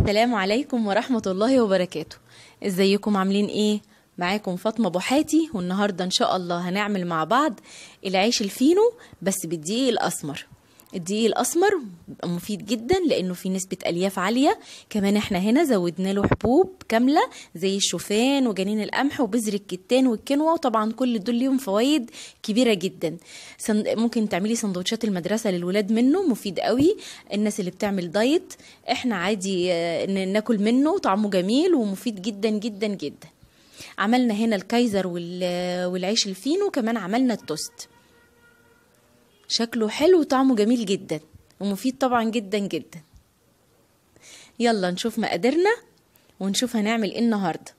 السلام عليكم ورحمة الله وبركاته ازيكم عاملين ايه؟ معاكم فاطمة بوحاتي والنهاردة ان شاء الله هنعمل مع بعض العيش الفينو بس بالدقيق الاسمر الدقيق الاسمر مفيد جدا لانه فيه نسبه الياف عاليه كمان احنا هنا زودنا له حبوب كامله زي الشوفان وجنين القمح وبذر الكتان والكنوه وطبعا كل دول ليهم فوائد كبيره جدا ممكن تعملي سندوتشات المدرسه للولاد منه مفيد قوي الناس اللي بتعمل دايت احنا عادي آه، ناكل منه طعمه جميل ومفيد جدا جدا جدا عملنا هنا الكايزر والعيش الفينو وكمان عملنا التوست شكله حلو وطعمه جميل جدا ومفيد طبعا جدا جدا يلا نشوف مقاديرنا ونشوف هنعمل ايه النهارده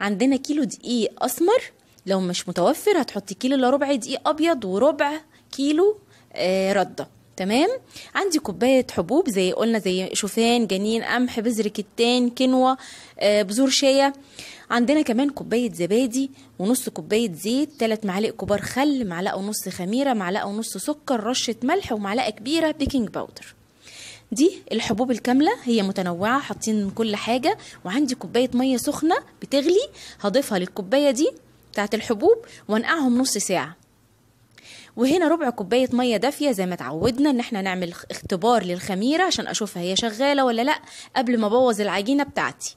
عندنا كيلو دقيق اسمر لو مش متوفر هتحطي كيلو الا ربع دقيق ابيض وربع كيلو آه رده تمام عندي كوبايه حبوب زي قلنا زي شوفان جنين قمح بذر كتان كنوه آه، بذور شيا عندنا كمان كوبايه زبادي ونص كوبايه زيت ثلاث معالق كبار خل معلقه ونص خميره معلقه ونص سكر رشه ملح ومعلقه كبيره بيكنج باودر دي الحبوب الكاملة هي متنوعة حاطين من كل حاجة وعندي كوباية مية سخنة بتغلي هضيفها للكوباية دي بتاعت الحبوب وانقعهم نص ساعة وهنا ربع كوبايه ميه دافيه زي ما اتعودنا ان احنا نعمل اختبار للخميره عشان اشوفها هي شغاله ولا لا قبل ما ابوظ العجينه بتاعتي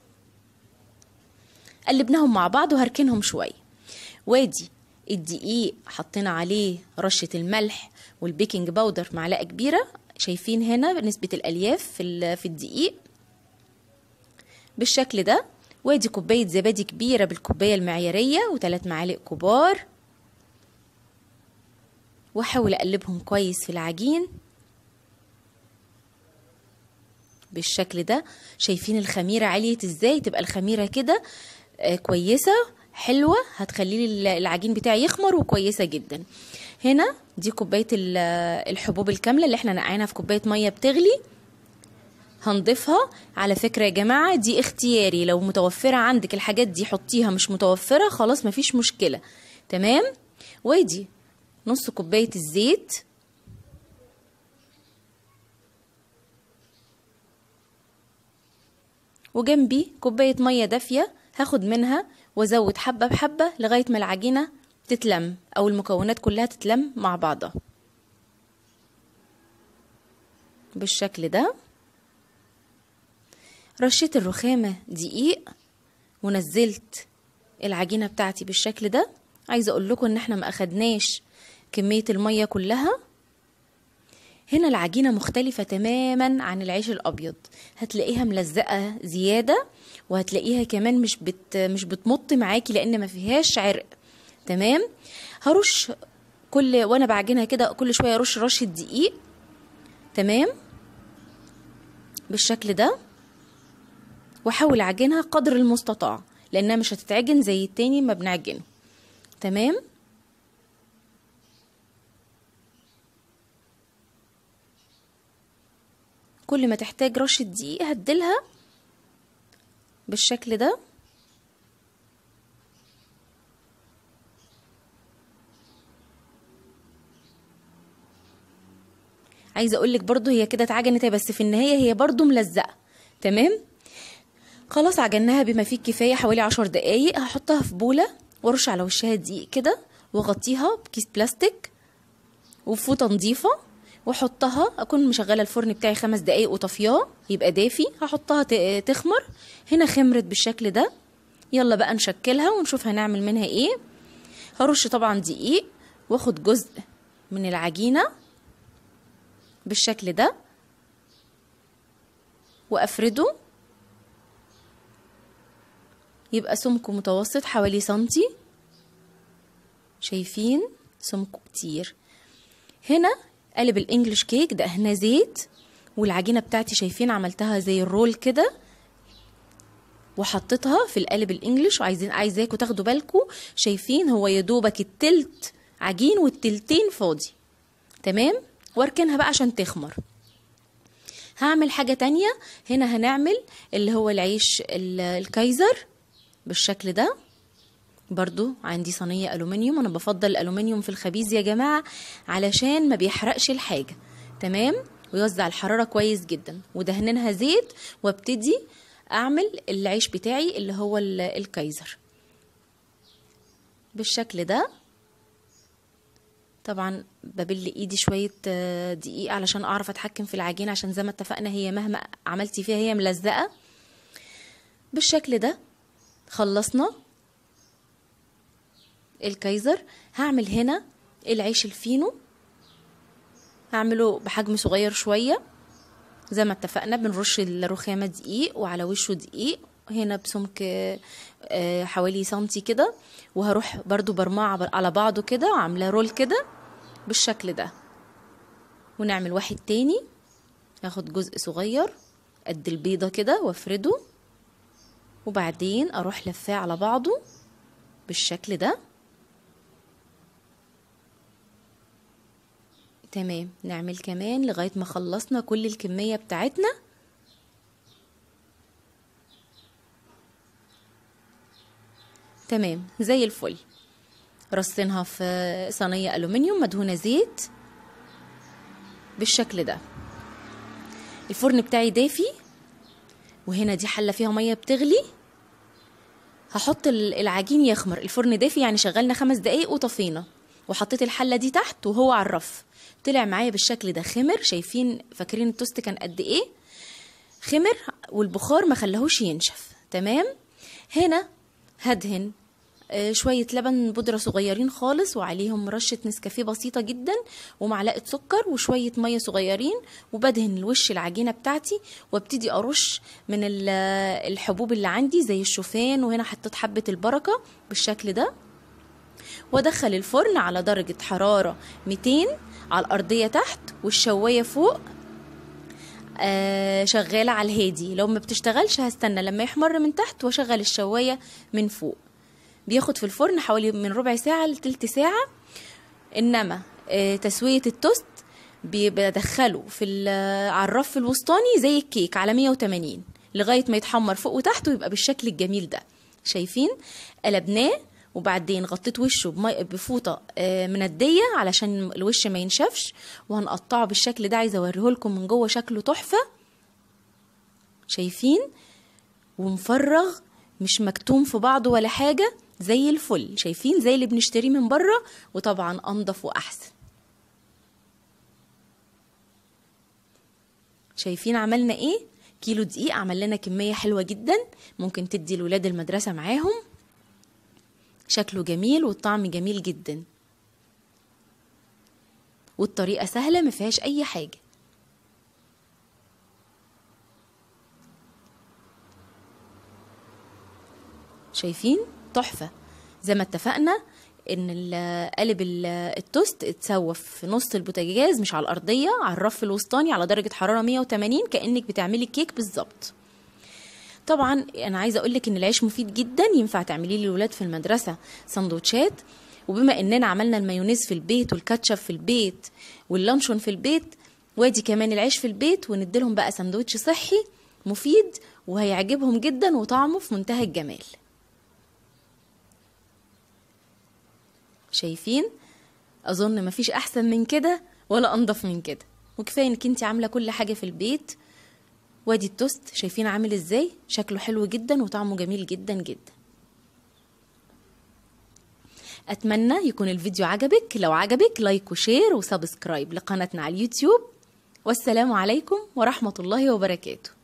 قلبناهم مع بعض وهركنهم شويه وادي الدقيق حطينا عليه رشه الملح والبيكنج باودر معلقه كبيره شايفين هنا نسبه الالياف في في الدقيق بالشكل ده وادي كوبايه زبادي كبيره بالكوبايه المعياريه وثلاث معالق كبار واحاول اقلبهم كويس في العجين بالشكل ده شايفين الخميره عليت ازاي تبقى الخميره كده آه، كويسه حلوه هتخلي لي العجين بتاعي يخمر وكويسه جدا هنا دي كوبايه الحبوب الكامله اللي احنا نقعينها في كوبايه ميه بتغلي هنضيفها على فكره يا جماعه دي اختياري لو متوفره عندك الحاجات دي حطيها مش متوفره خلاص مفيش مشكله تمام وادي نص كوباية الزيت وجنبي كوباية مية دافية هاخد منها وازود حبة بحبة لغاية ما العجينة تتلم او المكونات كلها تتلم مع بعضها بالشكل ده رشيت الرخامة دقيق ونزلت العجينة بتاعتي بالشكل ده عايزة اقول لكم ان احنا ما اخدناش كمية المية كلها هنا العجينة مختلفة تماما عن العيش الأبيض هتلاقيها ملزقة زيادة وهتلاقيها كمان مش بت مش بتمط معاكي لأن ما فيهاش عرق تمام هرش كل وانا بعجنها كده كل شويه ارش رشه دقيق تمام بالشكل ده واحاول اعجنها قدر المستطاع لانها مش هتتعجن زي التاني ما بنعجنه تمام كل ما تحتاج رشة دقيق هديلها بالشكل ده عايزه اقول لك برده هي كده اتعجنت بس في النهايه هي برده ملزقه تمام خلاص عجناها بما فيه الكفايه حوالي عشر دقايق هحطها في بوله وارش على وشها دقيق كده واغطيها بكيس بلاستيك وفوطه نظيفه واحطها اكون مشغله الفرن بتاعي خمس دقايق وطفياه يبقى دافي هحطها تخمر هنا خمرت بالشكل ده يلا بقى نشكلها ونشوف هنعمل منها ايه هرش طبعا دقيق واخد جزء من العجينه بالشكل ده وافرده يبقى سمكه متوسط حوالي سنتي شايفين سمكه كتير هنا قالب الانجليش كيك ده هنا زيت والعجينه بتاعتي شايفين عملتها زي الرول كده وحطيتها في القالب الانجليش وعايزين عايزاكم تاخدوا بالكم شايفين هو يا دوبك التلت عجين والتلتين فاضي تمام واركنها بقى عشان تخمر هعمل حاجة تانية هنا هنعمل اللي هو العيش الكايزر بالشكل ده برضو عندي صينيه الومنيوم انا بفضل الالومنيوم في الخبيز يا جماعه علشان ما بيحرقش الحاجه تمام ويوزع الحراره كويس جدا ودهننها زيت وابتدي اعمل العيش بتاعي اللي هو الكايزر بالشكل ده طبعا ببل ايدي شويه آه، دقيقة علشان اعرف اتحكم في العجينه عشان زي ما اتفقنا هي مهما عملتي فيها هي ملزقه بالشكل ده خلصنا الكايزر هعمل هنا العيش الفينو هعمله بحجم صغير شوية زي ما اتفقنا بنرش الرخامة دقيق وعلى وشه دقيق هنا بسمك آه، حوالي سنتي كده وهروح برضو برمعه على بعضه كده وعاملاه رول كده بالشكل ده ونعمل واحد تاني هاخد جزء صغير قد البيضة كده وافرده وبعدين اروح لفاه على بعضه بالشكل ده تمام نعمل كمان لغاية ما خلصنا كل الكمية بتاعتنا تمام زي الفل رصينها في صينية ألومنيوم مدهونة زيت بالشكل ده الفرن بتاعي دافي وهنا دي حلة فيها مية بتغلي هحط العجين يخمر الفرن دافي يعني شغلنا خمس دقايق وطفينا وحطيت الحلة دي تحت وهو على الرف طلع معايا بالشكل ده خمر شايفين فاكرين التوست كان قد ايه خمر والبخار ما خلاهوش ينشف تمام هنا هدهن آه، شوية لبن بودرة صغيرين خالص وعليهم رشة نسكافيه بسيطة جدا ومعلقة سكر وشوية مية صغيرين وبدهن الوش العجينة بتاعتي وابتدي أرش من آه، الحبوب اللي عندي زي الشوفان وهنا حطيت حبة البركة بالشكل ده وادخل الفرن على درجة حرارة 200 على الأرضية تحت والشواية فوق آه شغالة على الهادي لو ما بتشتغلش هستنى لما يحمر من تحت واشغل الشواية من فوق بياخد في الفرن حوالي من ربع ساعة لتلت ساعة إنما آه تسوية التوست بدخله في آه، على الرف الوسطاني زي الكيك على 180 لغاية ما يتحمر فوق وتحت ويبقى بالشكل الجميل ده شايفين قلبناه وبعدين غطيت وشه بمي... بفوطه آه، منديه علشان الوش ما ينشفش وهنقطعه بالشكل ده عايزه اوريه لكم من جوه شكله تحفه شايفين ومفرغ مش مكتوم في بعضه ولا حاجه زي الفل شايفين زي اللي بنشتريه من بره وطبعا انضف واحسن شايفين عملنا ايه كيلو دقيق عمل لنا كميه حلوه جدا ممكن تدي لولاد المدرسه معاهم شكله جميل والطعم جميل جدا والطريقة سهلة مفيهاش أي حاجة شايفين تحفة زي ما اتفقنا ان قالب التوست اتسوى في نص البوتاجاز مش على الارضيه على الرف الوسطاني على درجه حراره 180 كانك بتعملي كيك بالظبط طبعا انا عايزه اقول لك ان العيش مفيد جدا ينفع تعمليه للولاد في المدرسه سندوتشات وبما اننا عملنا المايونيز في البيت والكاتشب في البيت واللانشون في البيت وادي كمان العيش في البيت ونديلهم بقى سندوتش صحي مفيد وهيعجبهم جدا وطعمه في منتهى الجمال شايفين اظن مفيش احسن من كده ولا انضف من كده وكفايه انك انت عامله كل حاجه في البيت وادي التوست شايفين عامل ازاي شكله حلو جدا وطعمه جميل جدا جدا اتمنى يكون الفيديو عجبك لو عجبك لايك وشير وسبسكرايب لقناتنا على اليوتيوب والسلام عليكم ورحمه الله وبركاته